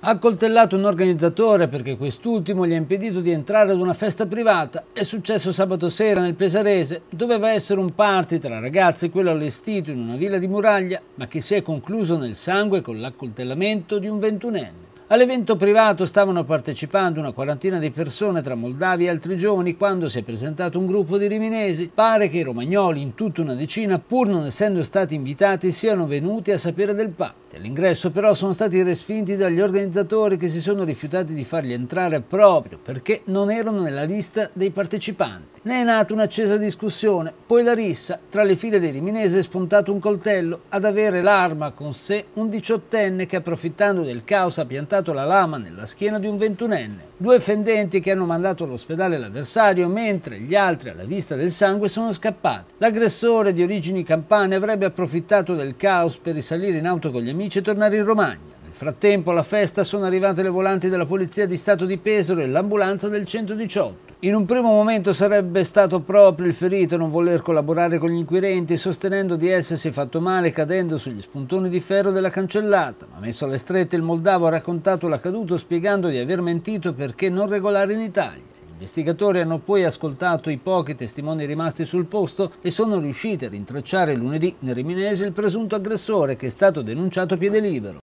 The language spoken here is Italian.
Ha accoltellato un organizzatore perché quest'ultimo gli ha impedito di entrare ad una festa privata. È successo sabato sera nel Pesarese. Doveva essere un party tra ragazzi e quello allestito in una villa di muraglia, ma che si è concluso nel sangue con l'accoltellamento di un ventunenne. All'evento privato stavano partecipando una quarantina di persone tra moldavi e altri giovani quando si è presentato un gruppo di riminesi. Pare che i romagnoli, in tutta una decina, pur non essendo stati invitati, siano venuti a sapere del patto. All'ingresso però sono stati respinti dagli organizzatori che si sono rifiutati di farli entrare proprio perché non erano nella lista dei partecipanti. Ne è nata un'accesa discussione, poi la rissa, tra le file dei riminesi è spuntato un coltello, ad avere l'arma con sé un diciottenne che approfittando del caos ha piantato piazzato la lama nella schiena di un ventunenne. Due fendenti che hanno mandato all'ospedale l'avversario, mentre gli altri, alla vista del sangue, sono scappati. L'aggressore, di origini campane, avrebbe approfittato del caos per risalire in auto con gli amici e tornare in Romagna. Nel frattempo alla festa sono arrivate le volanti della Polizia di Stato di Pesaro e l'ambulanza del 118. In un primo momento sarebbe stato proprio il ferito non voler collaborare con gli inquirenti, sostenendo di essersi fatto male cadendo sugli spuntoni di ferro della cancellata, ma messo alle strette il moldavo ha raccontato l'accaduto spiegando di aver mentito perché non regolare in Italia. Gli investigatori hanno poi ascoltato i pochi testimoni rimasti sul posto e sono riusciti a rintracciare lunedì nel Riminese il presunto aggressore che è stato denunciato a piede libero.